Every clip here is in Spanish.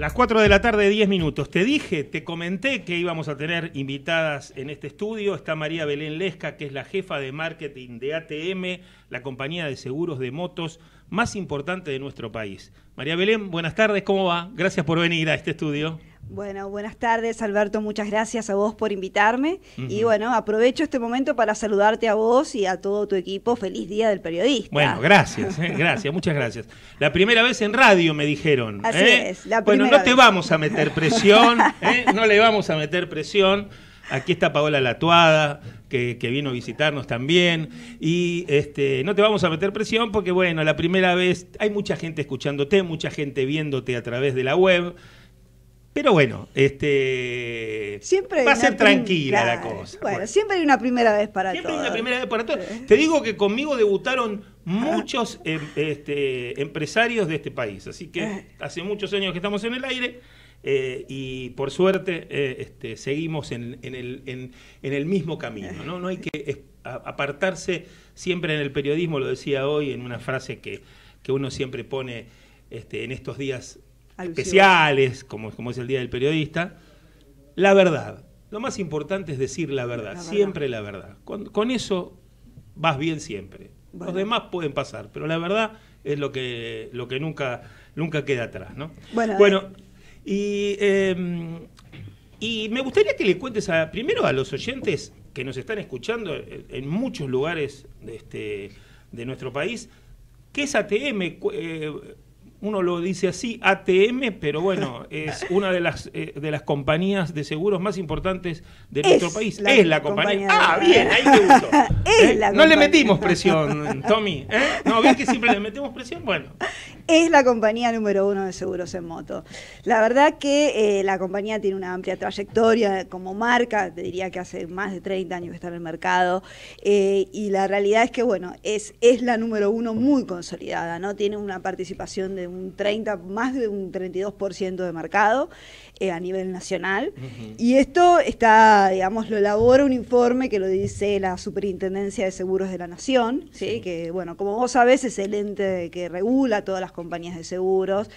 Las 4 de la tarde, 10 minutos. Te dije, te comenté que íbamos a tener invitadas en este estudio. Está María Belén Lesca, que es la jefa de marketing de ATM, la compañía de seguros de motos más importante de nuestro país. María Belén, buenas tardes, ¿cómo va? Gracias por venir a este estudio. Bueno, buenas tardes Alberto, muchas gracias a vos por invitarme y bueno, aprovecho este momento para saludarte a vos y a todo tu equipo. Feliz Día del Periodista. Bueno, gracias, ¿eh? gracias, muchas gracias. La primera vez en radio me dijeron. Así ¿eh? es, Bueno, no te vamos a meter presión, ¿eh? no le vamos a meter presión. Aquí está Paola Latuada, que, que, vino a visitarnos también. Y este, no te vamos a meter presión porque, bueno, la primera vez hay mucha gente escuchándote, mucha gente viéndote a través de la web. Pero bueno, este siempre va a ser tranquila la cosa. siempre hay una primera vez para todos. Siempre hay una primera vez para todos. Te digo que conmigo debutaron ah. muchos eh, este, empresarios de este país, así que ah. hace muchos años que estamos en el aire. Eh, y por suerte eh, este, seguimos en, el, mismo camino. ¿no? hay que apartarse siempre en el periodismo, lo decía hoy en una frase que, uno siempre pone este, en estos días especiales, como, como es el Día del Periodista. La verdad. Lo más importante es decir la verdad, siempre la verdad. Con, eso vas bien siempre. Los demás pueden pasar, pero la verdad es lo que, lo que nunca, nunca queda atrás. Bueno, eh. em, y, me gustaría que le cuentes primero a los oyentes que nos están escuchando en, muchos lugares de, este, de nuestro país, ¿qué es ATM? uno lo dice así, ATM, pero bueno, es una de las, eh, de las compañías de seguros más importantes de nuestro país. es la compañía. ah, bien, ahí te gustó. Eh, no le metimos presión, Tommy. ¿eh? ¿No ves que siempre le metemos presión? Bueno. Es la compañía número uno de seguros en moto. La verdad que la compañía tiene una amplia trayectoria como marca, te diría que hace más de 30 años que está en el mercado, y la realidad es que, bueno, es, es la número uno muy consolidada, ¿no? Tiene una participación de un 30, más de un 32% de mercado eh, a nivel nacional. Y esto está, digamos, lo elabora un informe que lo dice la Superintendencia de Seguros de la Nación, ¿sí? que, bueno, como vos sabés, es el ente que regula todas las compañías de seguros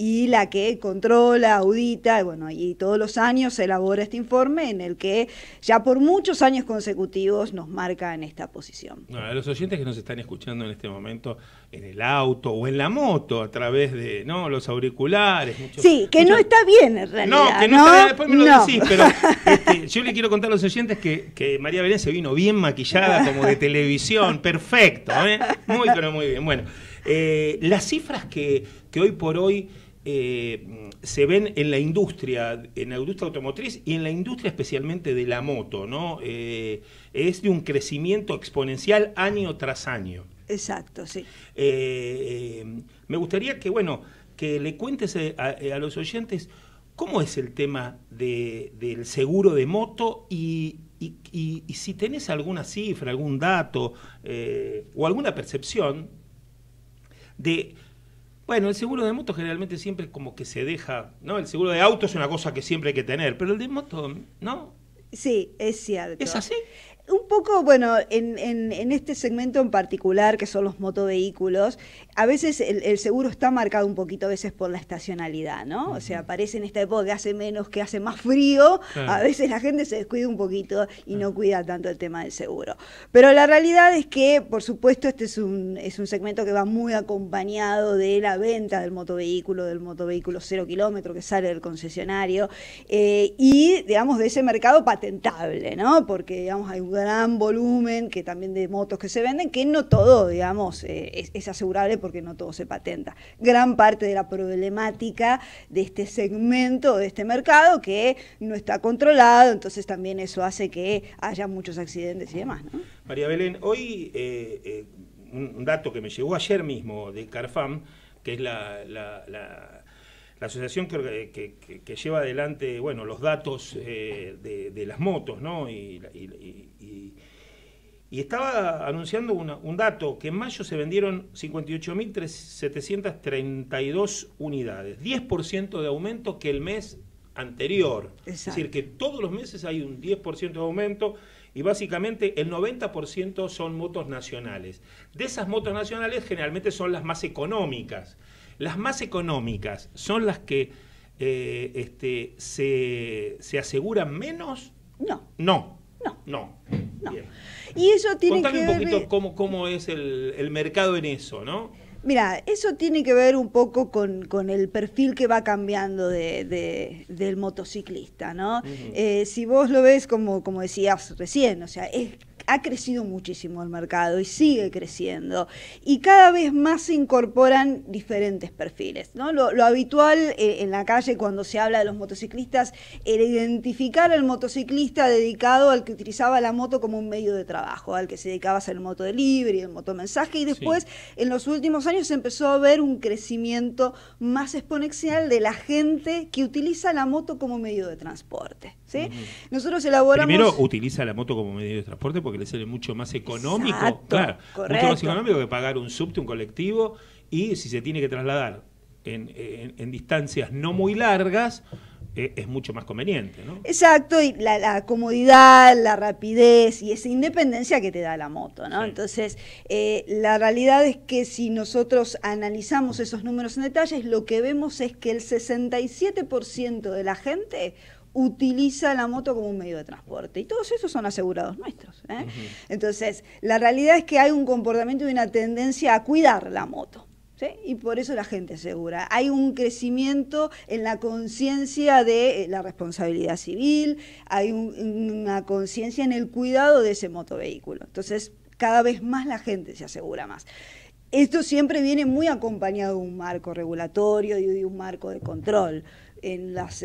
y la que controla, audita, y bueno, y todos los años se elabora este informe en el que ya por muchos años consecutivos nos marca en esta posición. a los oyentes que nos están escuchando en este momento en el auto o en la moto a través de los auriculares. sí, que no está bien en realidad. No, que no, está bien, después me lo decís, pero este, yo le quiero contar a los oyentes que, María Belén se vino bien maquillada, como de televisión, perfecto, ¿eh? muy, pero muy bien. Bueno, eh, las cifras que, que hoy por hoy eh, se ven en la industria, en la industria automotriz y en la industria especialmente de la moto, ¿no? Eh, es de un crecimiento exponencial año tras año. Exacto, sí. Eh, me gustaría que, bueno, que le cuentes a, los oyentes cómo es el tema del seguro de moto y, y, si tenés alguna cifra, algún dato o alguna percepción de bueno, el seguro de moto generalmente siempre es como que se deja, ¿no? El seguro de auto es una cosa que siempre hay que tener, pero el de moto, ¿no? Sí, es cierto. ¿Es así? un poco, bueno, en, este segmento en particular, que son los motovehículos, a veces el, seguro está marcado un poquito a veces por la estacionalidad, ¿no? O sea, aparece en esta época que hace menos, que hace más frío, a veces la gente se descuida un poquito y ah. no cuida tanto el tema del seguro. Pero la realidad es que, por supuesto, este es un, es un segmento que va muy acompañado de la venta del motovehículo, del motovehículo cero kilómetro que sale del concesionario, eh, y, digamos, de ese mercado patentable, ¿no? Porque, digamos, hay un gran volumen, que también de motos que se venden, que no todo, digamos, eh, es, asegurable porque no todo se patenta. Gran parte de la problemática de este segmento, de este mercado, que no está controlado, entonces también eso hace que haya muchos accidentes y demás. María Belén, hoy eh, eh, un dato que me llegó ayer mismo de Carfam, que es la la asociación que, lleva adelante bueno, los datos eh, de, las motos, ¿no? Y, estaba anunciando un dato, que en mayo se vendieron 58.732 unidades, 10% de aumento que el mes anterior. Es decir, que todos los meses hay un 10% de aumento y básicamente el 90% son motos nacionales. De esas motos nacionales generalmente son las más económicas las más económicas son las que eh, este, se, aseguran menos. No. No. No. No. Y eso tiene que ver... un poquito cómo, cómo es el, mercado en eso, ¿no? Mira, eso tiene que ver un poco con, el perfil que va cambiando del motociclista, ¿no? Eh, si vos lo ves como, como decías recién, o sea, es ha crecido muchísimo el mercado y sigue creciendo. Y cada vez más se incorporan diferentes perfiles. ¿no? Lo, habitual eh, en la calle cuando se habla de los motociclistas era identificar al motociclista dedicado al que utilizaba la moto como un medio de trabajo, al que se dedicaba a hacer el moto delivery, el mensaje, Y después, en los últimos años, se empezó a ver un crecimiento más exponencial de la gente que utiliza la moto como medio de transporte. Nosotros elaboramos... Primero utiliza la moto como medio de transporte porque le sale mucho más económico, claro, mucho más económico que pagar un subte, un colectivo, y si se tiene que trasladar en, distancias no muy largas, eh, es mucho más conveniente, ¿no? Exacto, y la, comodidad, la rapidez y esa independencia que te da la moto, ¿no? Entonces, eh, la realidad es que si nosotros analizamos esos números en detalles, lo que vemos es que el 67% de la gente utiliza la moto como un medio de transporte. Y todos esos son asegurados nuestros. ¿eh? Entonces, la realidad es que hay un comportamiento y una tendencia a cuidar la moto. Y por eso la gente asegura. Hay un crecimiento en la conciencia de eh, la responsabilidad civil, hay una conciencia en el cuidado de ese motovehículo. Entonces, cada vez más la gente se asegura más. Esto siempre viene muy acompañado de un marco regulatorio y de un marco de control en las,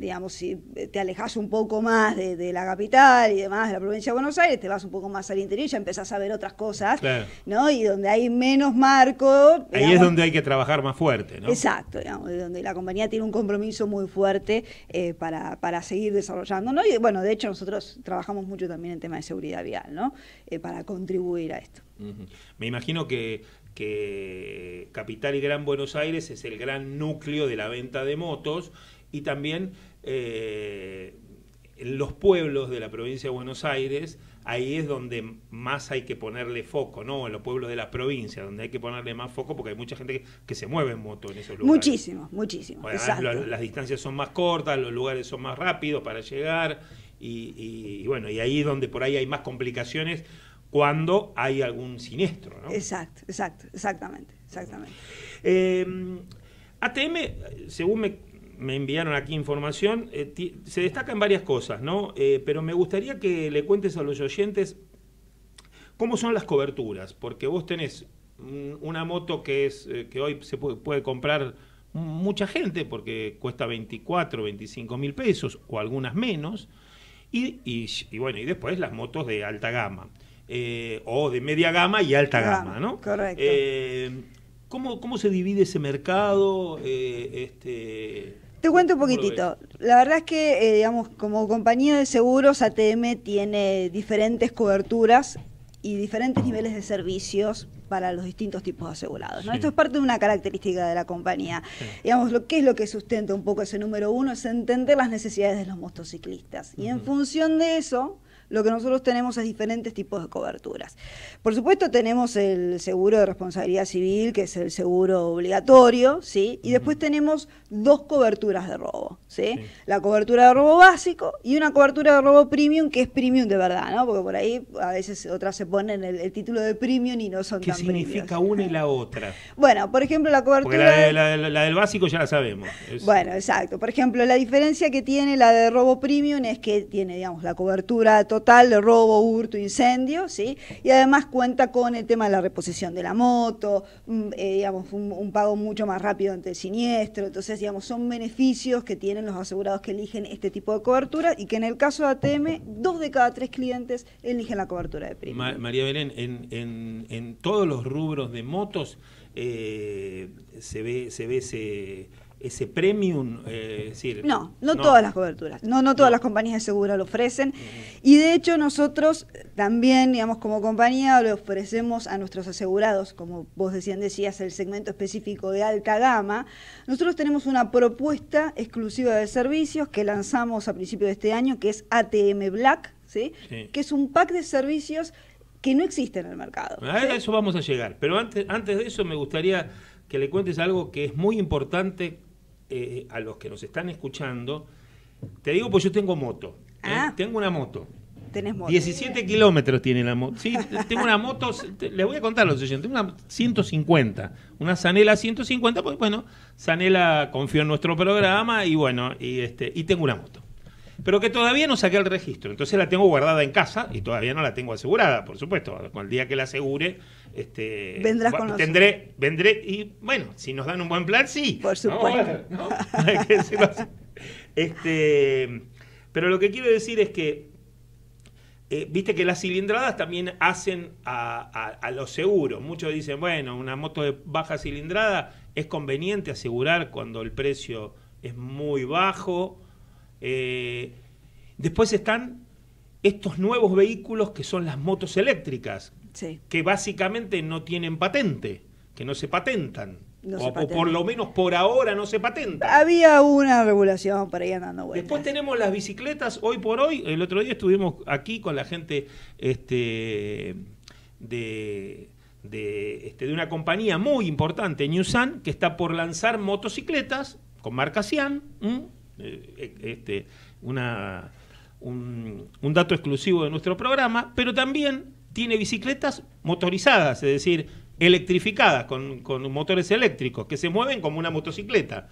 digamos, si te alejas un poco más de, la capital y demás, de la provincia de Buenos Aires, te vas un poco más al interior y ya empezás a ver otras cosas, ¿no? Y donde hay menos marco... Ahí es donde hay que trabajar más fuerte, ¿no? Exacto, digamos, donde la compañía tiene un compromiso muy fuerte eh, para, seguir desarrollando, Y bueno, de hecho nosotros trabajamos mucho también en tema de seguridad vial, ¿no? Eh, para contribuir a esto. Me imagino que que Capital y Gran Buenos Aires es el gran núcleo de la venta de motos y también eh, en los pueblos de la provincia de Buenos Aires, ahí es donde más hay que ponerle foco, ¿no? En los pueblos de la provincia, donde hay que ponerle más foco porque hay mucha gente que, se mueve en moto en esos lugares. Muchísimo, muchísimo. Las, distancias son más cortas, los lugares son más rápidos para llegar y, bueno, y ahí es donde por ahí hay más complicaciones cuando hay algún siniestro, ¿no? Exacto, exacto, exactamente, exactamente. ATM, em, según me, enviaron aquí información, eh, se destacan varias cosas, ¿no? Eh, pero me gustaría que le cuentes a los oyentes cómo son las coberturas, porque vos tenés una moto que es eh, que hoy se puede, comprar mucha gente porque cuesta 24, 25 mil pesos o algunas menos y bueno y después las motos de alta gama. Eh, o de media gama y alta gama, ¿no? Correcto. Eh, ¿cómo, se divide ese mercado? Eh, este, te cuento un poquitito. La verdad es que, digamos, como compañía de seguros, ATM tiene diferentes coberturas y diferentes niveles de servicios para los distintos tipos de asegurados. ¿no? Esto es parte de una característica de la compañía. Digamos, lo que es lo que sustenta un poco ese número uno es entender las necesidades de los motociclistas. Y en función de eso, lo que nosotros tenemos es diferentes tipos de coberturas. Por supuesto tenemos el seguro de responsabilidad civil, que es el seguro obligatorio, ¿sí? Y después tenemos dos coberturas de robo, ¿sí? La cobertura de robo básico y una cobertura de robo premium, que es premium de verdad, ¿no? Porque por ahí a veces otras se ponen el, título de premium y no son ¿Qué significa una y la otra? Bueno, por ejemplo, la cobertura... La, la, del básico ya la sabemos. Bueno, exacto. Por ejemplo, la diferencia que tiene la de robo premium es que tiene, digamos, la cobertura total total de robo, hurto, incendio, ¿sí? Y además cuenta con el tema de la reposición de la moto, eh, digamos, un, pago mucho más rápido ante el siniestro. Entonces, digamos, son beneficios que tienen los asegurados que eligen este tipo de cobertura y que en el caso de ATM, dos de cada tres clientes eligen la cobertura de prima. María Belén, en, en, en, todos los rubros de motos eh, se ve, se ve ese ese premium? Eh, decir, no, no, todas las coberturas, no, no todas las compañías de seguro lo ofrecen. Y de hecho nosotros también, digamos, como compañía le ofrecemos a nuestros asegurados, como vos decían, decías, el segmento específico de alta gama, nosotros tenemos una propuesta exclusiva de servicios que lanzamos a principios de este año, que es ATM Black, ¿sí? que es un pack de servicios que no existe en el mercado. A eso vamos a llegar, pero antes, antes de eso me gustaría que le cuentes algo que es muy importante eh, a los que nos están escuchando, te digo pues yo tengo moto. ¿eh? Ah. Tengo una moto. Tenés moto. 17 kilómetros tiene la moto. Sí, tengo una moto, le les voy a contar los tengo una 150, una Sanela 150, pues bueno, Sanela confió en nuestro programa y bueno, y este y tengo una moto pero que todavía no saqué el registro. Entonces la tengo guardada en casa y todavía no la tengo asegurada, por supuesto. Con el día que la asegure, este, Vendrás tendré, vendré y bueno, si nos dan un buen plan, sí. Por supuesto. este, pero lo que quiero decir es que eh, viste que las cilindradas también hacen a, a los seguros. Muchos dicen, bueno, una moto de baja cilindrada es conveniente asegurar cuando el precio es muy bajo eh, después están estos nuevos vehículos que son las motos eléctricas, que básicamente no tienen patente, que no se patentan. o, por lo menos por ahora no se patentan. Había una regulación para ahí andando Después tenemos las bicicletas, hoy por hoy, el otro día estuvimos aquí con la gente este, de, este, de, una compañía muy importante, Newsan, que está por lanzar motocicletas con marca Cian, eh, eh, este, una, un, dato exclusivo de nuestro programa, pero también tiene bicicletas motorizadas, es decir, electrificadas, con, motores eléctricos, que se mueven como una motocicleta.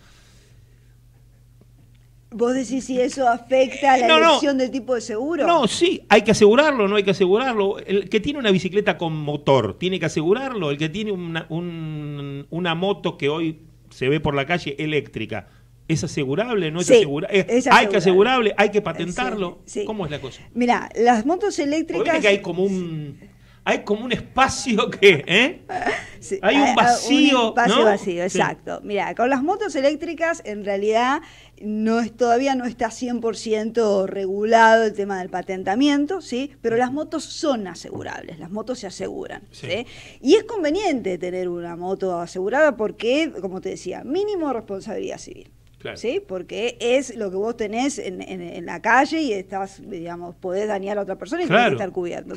¿Vos decís si eso afecta a la elección del tipo de seguro? No, sí, hay que asegurarlo, no hay que asegurarlo. El que tiene una bicicleta con motor tiene que asegurarlo. El que tiene una, una moto que hoy se ve por la calle eléctrica ¿Es asegurable? ¿No es, asegurable? Eh, ¿Hay que asegurable? ¿Hay que patentarlo? ¿Cómo es la cosa? Mira, las motos eléctricas... que hay como un... Hay como un espacio que... ¿eh? hay un vacío. Un espacio vacío, exacto. Mira, con las motos eléctricas en realidad no es, todavía no está 100% regulado el tema del patentamiento, ¿sí? pero las motos son asegurables, las motos se aseguran. Y es conveniente tener una moto asegurada porque, como te decía, mínimo responsabilidad civil. Porque es lo que vos tenés en, en, la calle y estás, digamos, podés dañar a otra persona y que estar cubierto.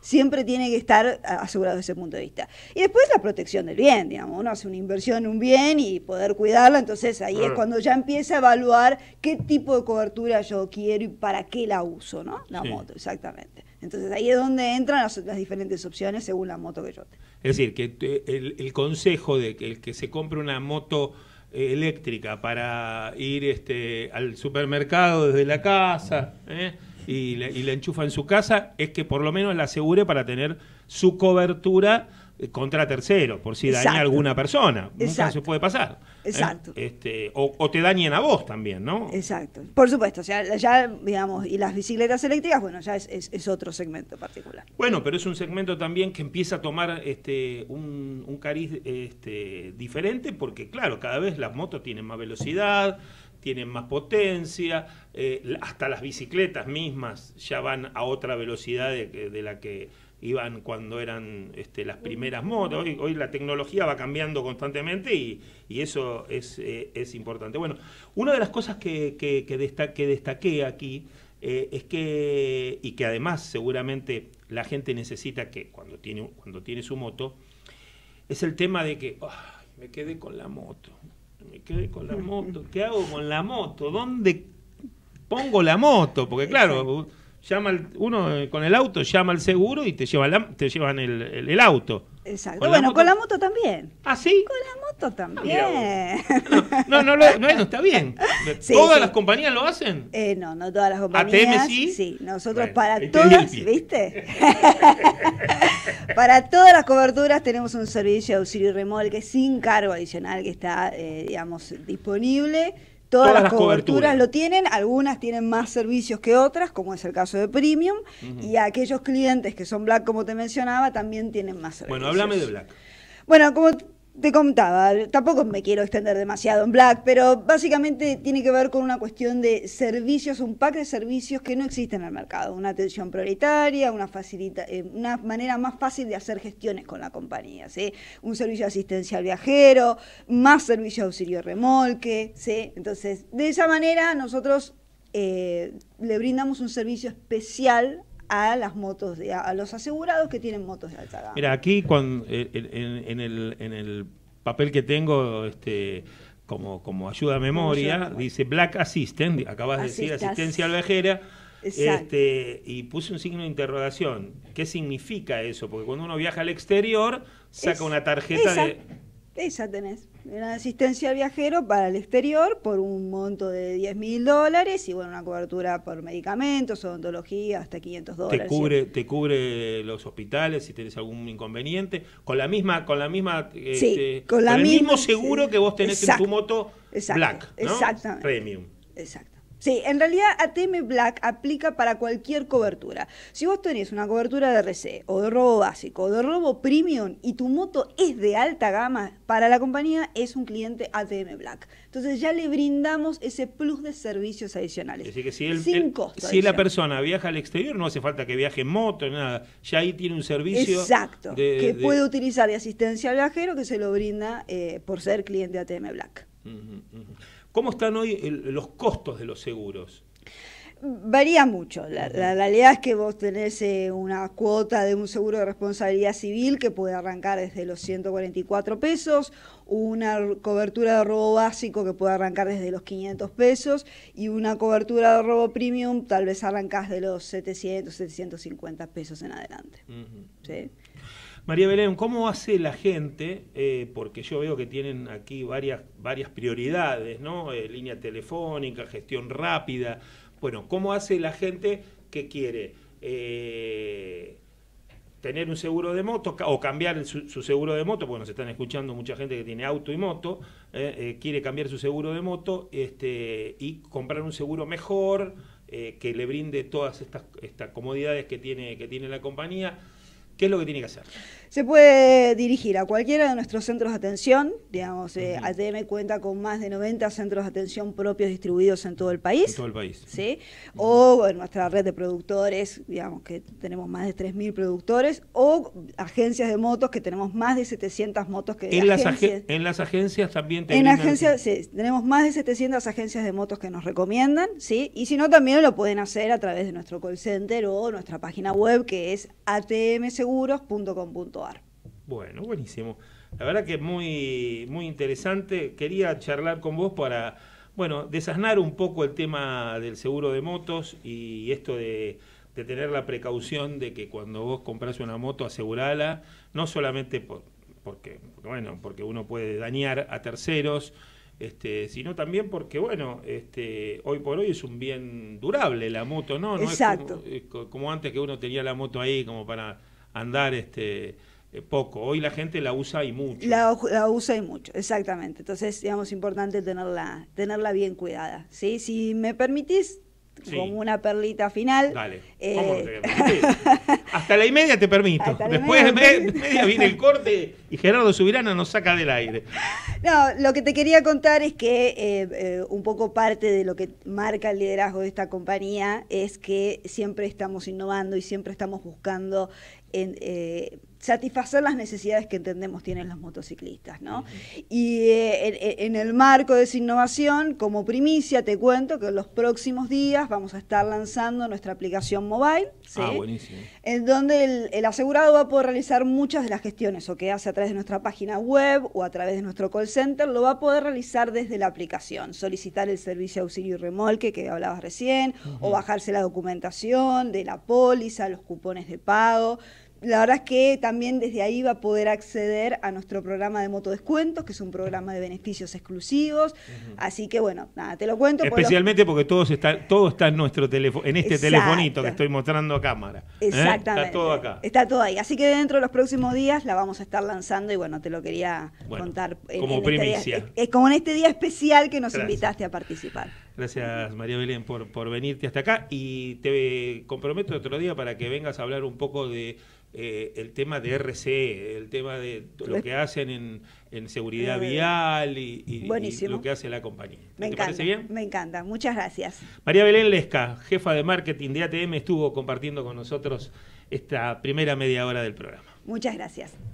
siempre tiene que estar asegurado ese punto de vista. Y después la protección del bien, digamos, uno hace una inversión en un bien y poder cuidarlo, entonces ahí es cuando ya empieza a evaluar qué tipo de cobertura yo quiero y para qué la uso, ¿no? La moto, exactamente. Entonces ahí es donde entran las, diferentes opciones según la moto que yo tengo. Es decir, que el, consejo de que el que se compre una moto eh, eléctrica para ir este, al supermercado desde la casa eh, y, y la enchufa en su casa, es que por lo menos la asegure para tener su cobertura eh, contra terceros, por si daña a alguna persona. Nunca se puede pasar. ¿eh? Exacto. Este, o, te dañen a vos también, ¿no? Exacto. Por supuesto, sea, ya, digamos, y las bicicletas eléctricas, bueno, ya es, otro segmento particular. Bueno, pero es un segmento también que empieza a tomar este, un, cariz este, diferente, porque claro, cada vez las motos tienen más velocidad, tienen más potencia, eh, hasta las bicicletas mismas ya van a otra velocidad de la que iban cuando eran este, las primeras motos. Hoy, la tecnología va cambiando constantemente y, eso eh, es, importante. Bueno, una de las cosas que, que, destaqué aquí eh, es que, y que además seguramente la gente necesita que cuando tiene, cuando tiene su moto, es el tema de que me quedé con la moto, me quedé con la moto, ¿qué hago con la moto? ¿Dónde pongo la moto? Porque claro llama uno eh, con el auto llama al seguro y te llevan te llevan el, auto. Exacto. bueno, con la moto también. ¿Ah, sí? Con la moto ah, también. no, no, no, está bien. ¿Todas las compañías lo hacen? Eh, no, no todas las compañías. ¿ATM sí? Sí, nosotros para todas, ¿viste? para todas las coberturas tenemos un servicio de auxilio y remolque sin cargo adicional que está, eh, digamos, disponible Todas, las, coberturas, lo tienen, algunas tienen más servicios que otras, como es el caso de Premium, y aquellos clientes que son Black, como te mencionaba, también tienen más servicios. Bueno, háblame de Black. Bueno, como te contaba, tampoco me quiero extender demasiado en Black, pero básicamente tiene que ver con una cuestión de servicios, un pack de servicios que no existen en el mercado, una atención prioritaria, una, eh, manera más fácil de hacer gestiones con la compañía, ¿sí? un servicio de asistencia al viajero, más servicio de auxilio remolque, ¿sí? entonces de esa manera nosotros eh, le brindamos un servicio especial a las motos a los asegurados que tienen motos de alta gama. Mira, aquí eh, en, el, papel que tengo este como, ayuda a memoria, dice Black Assistant, acabas de decir asistencia alvejera. Este, y puse un signo de interrogación. ¿Qué significa eso? Porque cuando uno viaja al exterior, saca una tarjeta de. Esa tenés una asistencia al viajero para el exterior por un monto de 10 mil dólares y bueno, una cobertura por medicamentos, odontología, hasta 500 dólares. Te cubre, te cubre los hospitales si tienes algún inconveniente, con la misma, con la misma, este, con, la el mismo seguro que vos tenés en tu moto Black, Exactamente. Premium. Exacto. Sí, en realidad ATM Black aplica para cualquier cobertura. Si vos tenés una cobertura de RC o de robo básico o de robo premium y tu moto es de alta gama, para la compañía es un cliente ATM Black. Entonces ya le brindamos ese plus de servicios adicionales. que si, si la persona viaja al exterior, no hace falta que viaje en moto, nada. Ya ahí tiene un servicio. Exacto, que puede utilizar de asistencia al viajero que se lo brinda eh, por ser cliente ATM Black. ¿Cómo están hoy los costos de los seguros? Varía mucho. La, realidad es que vos tenés eh, una cuota de un seguro de responsabilidad civil que puede arrancar desde los 144 pesos, una cobertura de robo básico que puede arrancar desde los 500 pesos y una cobertura de robo premium tal vez arrancas de los 700, 750 pesos en adelante. ¿Sí? María Belén, ¿cómo hace la gente? Eh, porque yo veo que tienen aquí varias, varias prioridades, ¿no? Eh, línea telefónica, gestión rápida. Bueno, ¿cómo hace la gente que quiere eh, tener un seguro de moto o cambiar su, seguro de moto? Bueno, se están escuchando mucha gente que tiene auto y moto, quiere cambiar su seguro de moto este, y comprar un seguro mejor, que le brinde todas estas, estas comodidades que tiene, que tiene la compañía ¿Qué es lo que tiene que hacer? Se puede dirigir a cualquiera de nuestros centros de atención, digamos, eh, ATM cuenta con más de 90 centros de atención propios distribuidos en todo el país. En todo el país. Sí, o en nuestra red de productores, digamos que tenemos más de 3.000 productores, o agencias de motos que tenemos más de 700 motos que... En, las, en las agencias también tenemos... En agencias, sí, tenemos más de 700 agencias de motos que nos recomiendan, ¿sí? Y si no, también lo pueden hacer a través de nuestro call center o nuestra página web que es atmseguros.com.ar. Bueno, buenísimo. La verdad que muy, muy interesante. Quería charlar con vos para, bueno, desasnar un poco el tema del seguro de motos y esto de, tener la precaución de que cuando vos compras una moto, asegurala, no solamente por, porque, bueno, porque uno puede dañar a terceros, este, sino también porque, bueno, este, hoy por hoy es un bien durable la moto, ¿no? Exacto. Es como, como antes que uno tenía la moto ahí como para andar, este eh, poco. Hoy la gente la usa y mucho. La, usa y mucho, exactamente. Entonces, digamos, importante tenerla, tenerla bien cuidada. ¿sí? Si me permitís, con como una perlita final. Eh, Hasta la y media te permito. Después de media, viene el corte y Gerardo Subirana nos saca del aire. No, lo que te quería contar es que eh, un poco parte de lo que marca el liderazgo de esta compañía es que siempre estamos innovando y siempre estamos buscando en satisfacer las necesidades que entendemos tienen los motociclistas, ¿no? Y eh, en, el marco de esa innovación, como primicia, te cuento que en los próximos días vamos a estar lanzando nuestra aplicación mobile, ah, buenísimo. en donde el, asegurado va a poder realizar muchas de las gestiones o que hace a través de nuestra página web o a través de nuestro call center, lo va a poder realizar desde la aplicación, solicitar el servicio de auxilio y remolque que hablabas recién, o bajarse la documentación de la póliza, los cupones de pago la verdad es que también desde ahí va a poder acceder a nuestro programa de motodescuentos, que es un programa de beneficios exclusivos. Así que bueno, nada, te lo cuento. Especialmente porque todos está, todo está en nuestro teléfono, en este telefonito que estoy mostrando a cámara. ¿eh? Exactamente. Está todo acá. Está todo ahí. Así que dentro de los próximos días la vamos a estar lanzando y bueno, te lo quería contar. como este primicia. es, como en este día especial que nos invitaste a participar. Gracias María Belén por, por venirte hasta acá y te comprometo otro día para que vengas a hablar un poco de eh, el tema de RC, el tema de lo que hacen en, seguridad eh, vial y, lo que hace la compañía. Me ¿Te parece bien? Me encanta, muchas gracias. María Belén Lesca, jefa de marketing de ATM, estuvo compartiendo con nosotros esta primera media hora del programa. Muchas gracias.